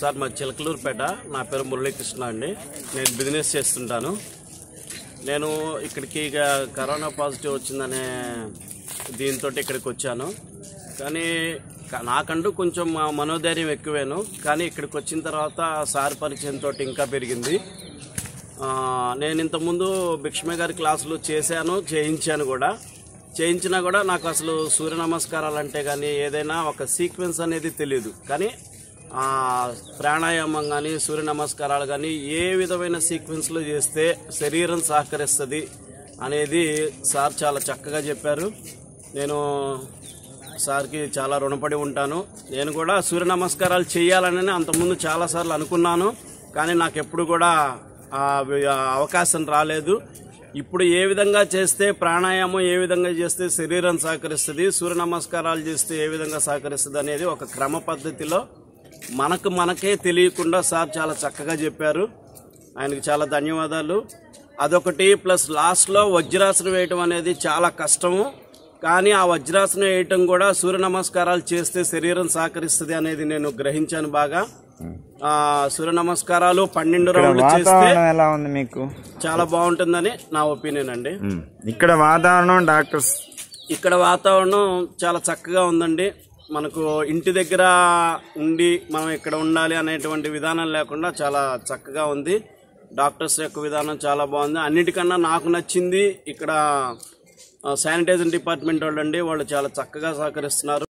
sir మా చిలకలూరుపేట నా పేరు మురళీకృష్ణ అండి నేను బిజినెస్ చేస్తుంటాను నేను ఇక్కడికి ఇక కరోనా పాజిటివ్ వచ్చిందనే దీంతో ఇక్కడికి వచ్చాను కానీ నాకంటూ కొంచెం మా మనోధైర్యం ఎక్కువేను కానీ ఇక్కడికి వచ్చిన తర్వాత సార్ పరిచయం తోటి ఇంకా పెరిగింది నేను ఇంతకుముందు భిక్ష్మ గారి క్లాసులు చేశాను చేయించాను కూడా చేయించినా కూడా నాకు అసలు సూర్య నమస్కారాలు అంటే కానీ ఏదైనా ఒక సీక్వెన్స్ అనేది తెలియదు కానీ ప్రాణాయామం కానీ సూర్య నమస్కారాలు కానీ ఏ విధమైన సీక్వెన్స్లో చేస్తే శరీరం సహకరిస్తుంది అనేది సార్ చాలా చక్కగా చెప్పారు నేను సార్కి చాలా రుణపడి ఉంటాను నేను కూడా సూర్య నమస్కారాలు చేయాలని అంతకుముందు చాలాసార్లు అనుకున్నాను కానీ నాకు ఎప్పుడు కూడా అవకాశం రాలేదు ఇప్పుడు ఏ విధంగా చేస్తే ప్రాణాయామం ఏ విధంగా చేస్తే శరీరం సహకరిస్తుంది సూర్య నమస్కారాలు చేస్తే ఏ విధంగా సహకరిస్తుంది అనేది ఒక క్రమ పద్ధతిలో మనకు మనకే తెలియకుండా సార్ చాలా చక్కగా చెప్పారు ఆయనకి చాలా ధన్యవాదాలు అదొకటి ప్లస్ లాస్ట్లో వజ్రాసనం వేయటం అనేది చాలా కష్టము కానీ ఆ వజ్రాసనం వేయటం కూడా సూర్య నమస్కారాలు చేస్తే శరీరం సహకరిస్తుంది అనేది నేను గ్రహించాను బాగా సూర్య నమస్కారాలు పన్నెండు రౌండ్లు చేస్తే ఎలా ఉంది మీకు చాలా బాగుంటుందని నా ఒపీనియన్ అండి ఇక్కడ వాతావరణం డాక్టర్స్ ఇక్కడ వాతావరణం చాలా చక్కగా ఉందండి మనకు ఇంటి దగ్గర ఉండి మనం ఇక్కడ ఉండాలి అనేటువంటి విధానం లేకుండా చాలా చక్కగా ఉంది డాక్టర్స్ యొక్క విధానం చాలా బాగుంది అన్నిటికన్నా నాకు నచ్చింది ఇక్కడ శానిటైజర్ డిపార్ట్మెంట్ అండి వాళ్ళు చాలా చక్కగా సహకరిస్తున్నారు